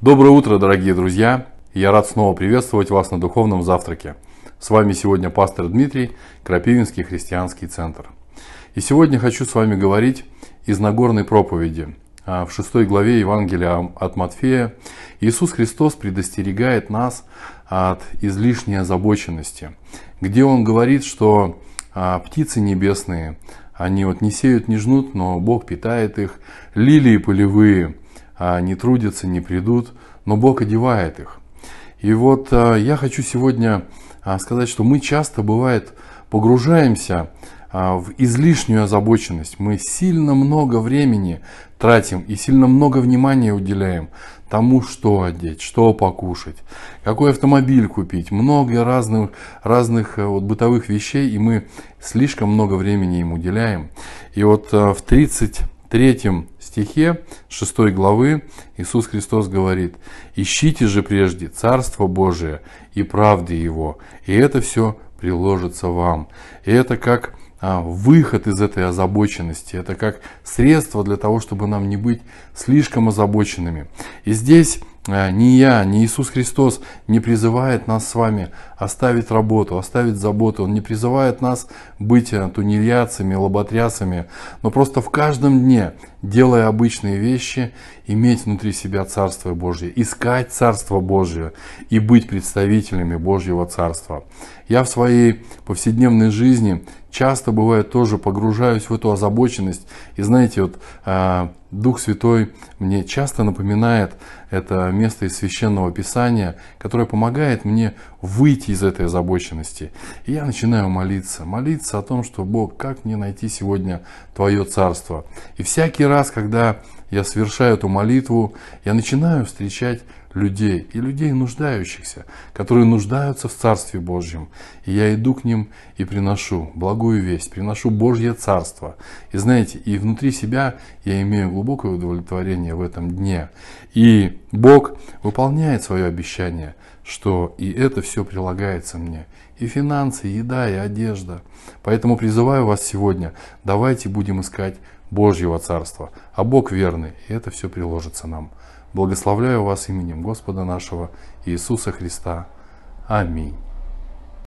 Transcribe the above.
Доброе утро, дорогие друзья! Я рад снова приветствовать вас на духовном завтраке. С вами сегодня пастор Дмитрий, Крапивинский христианский центр. И сегодня хочу с вами говорить из Нагорной проповеди. А, в шестой главе Евангелия от Матфея Иисус Христос предостерегает нас от излишней озабоченности, где Он говорит, что а, птицы небесные, они вот не сеют, не жнут, но Бог питает их, лилии полевые – а не трудятся, не придут, но Бог одевает их. И вот э, я хочу сегодня а, сказать, что мы часто, бывает, погружаемся а, в излишнюю озабоченность. Мы сильно много времени тратим и сильно много внимания уделяем тому, что одеть, что покушать, какой автомобиль купить, много разных, разных э, вот, бытовых вещей, и мы слишком много времени им уделяем. И вот э, в 30 третьем стихе 6 главы Иисус Христос говорит, «Ищите же прежде Царство Божие и правды Его, и это все приложится вам». И это как а, выход из этой озабоченности, это как средство для того, чтобы нам не быть слишком озабоченными. И здесь Э, ни я, ни Иисус Христос не призывает нас с вами оставить работу, оставить заботу. Он не призывает нас быть э, тунеядцами, лоботрясами. Но просто в каждом дне делая обычные вещи, иметь внутри себя Царство Божье, искать Царство Божье и быть представителями Божьего Царства. Я в своей повседневной жизни часто, бывает, тоже погружаюсь в эту озабоченность. И знаете, вот э, Дух Святой мне часто напоминает это место из Священного Писания, которое помогает мне выйти из этой озабоченности. И я начинаю молиться, молиться о том, что Бог, как мне найти сегодня Твое Царство. И всякий раз, когда я совершаю эту молитву, я начинаю встречать людей и людей нуждающихся, которые нуждаются в Царстве Божьем. И я иду к ним и приношу благую весть, приношу Божье Царство. И знаете, и внутри себя я имею глубокое удовлетворение в этом дне. И Бог выполняет свое обещание, что и это все прилагается мне и финансы, и еда, и одежда. Поэтому призываю вас сегодня, давайте будем искать Божьего Царства. А Бог верный, и это все приложится нам. Благословляю вас именем Господа нашего Иисуса Христа. Аминь.